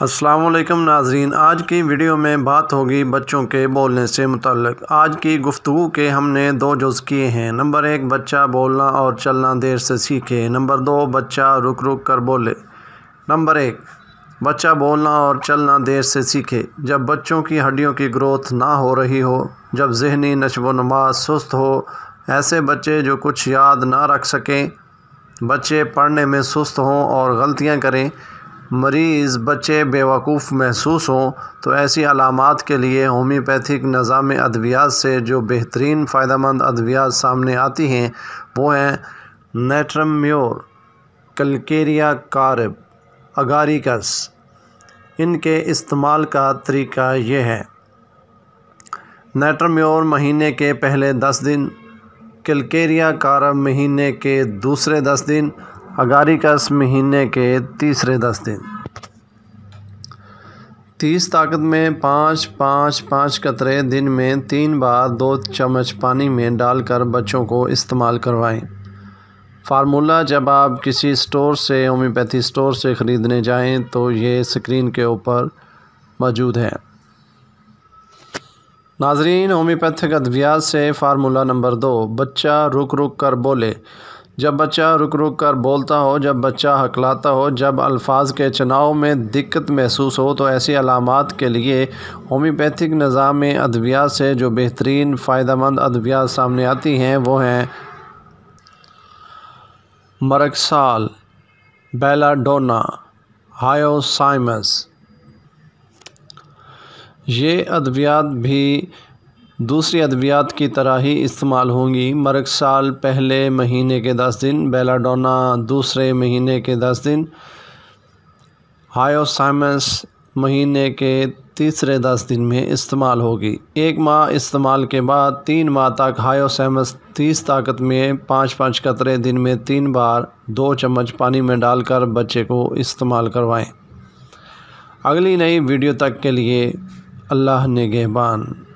असलम नाजरीन आज की वीडियो में बात होगी बच्चों के बोलने से मुतलक आज की गुफ्तु के हमने दो जुज़ किए हैं नंबर एक बच्चा बोलना और चलना देर से सीखे नंबर दो बच्चा रुक रुक कर बोले नंबर एक बच्चा बोलना और चलना देर से सीखे जब बच्चों की हड्डियों की ग्रोथ ना हो रही हो जब जहनी नश्व नमा सुस्त हो ऐसे बच्चे जो कुछ याद ना रख सकें बच्चे पढ़ने में सुस्त हों और गलतियाँ करें मरीज़ बच्चे बेवकूफ़ महसूस हों तो ऐसी अलामत के लिए होम्योपैथिक निज़ाम अद्वियात से जो बेहतरीन फ़ायदेमंद अद्वियात सामने आती हैं वो हैं नेट्रम्योर कलकेरिया कारब अगारिकस इनके इस्तेमाल का तरीका ये है नेट्रम्योर महीने के पहले दस दिन कलकेरिया कारब महीने के दूसरे दस दिन अगारिकस महीने के तीसरे दस दिन तीस ताकत में पाँच पाँच पाँच कतरे दिन में तीन बार दो चम्मच पानी में डालकर बच्चों को इस्तेमाल करवाएं फार्मूला जब आप किसी स्टोर से होम्योपैथी स्टोर से ख़रीदने जाएं तो ये स्क्रीन के ऊपर मौजूद है नाजरीन होम्योपैथिक अद्वियात से फार्मूला नंबर दो बच्चा रुक रुक कर बोले जब बच्चा रुक रुक कर बोलता हो जब बच्चा हकलाता हो जब अल्फाज के चुनाव में दिक्कत महसूस हो तो ऐसी अलामत के लिए होम्योपैथिक निज़ाम अद्वियात से जो बेहतरीन फ़ायदा मंद अद्वियात सामने आती हैं वो हैं मरकसाल बेलाडोना हायोसाइमस ये अद्वियात भी दूसरी अद्वियात की तरह ही इस्तेमाल होंगी मरग साल पहले महीने के दस दिन बेलाडोना दूसरे महीने के दस दिन हायोसाइमस महीने के तीसरे दस दिन में इस्तेमाल होगी एक माह इस्तेमाल के बाद तीन माह तक हायोसाइमस तीस ताकत में पाँच पाँच कतरे दिन में तीन बार दो चम्मच पानी में डालकर बच्चे को इस्तेमाल करवाएं अगली नई वीडियो तक के लिए अल्लाह ने गेबान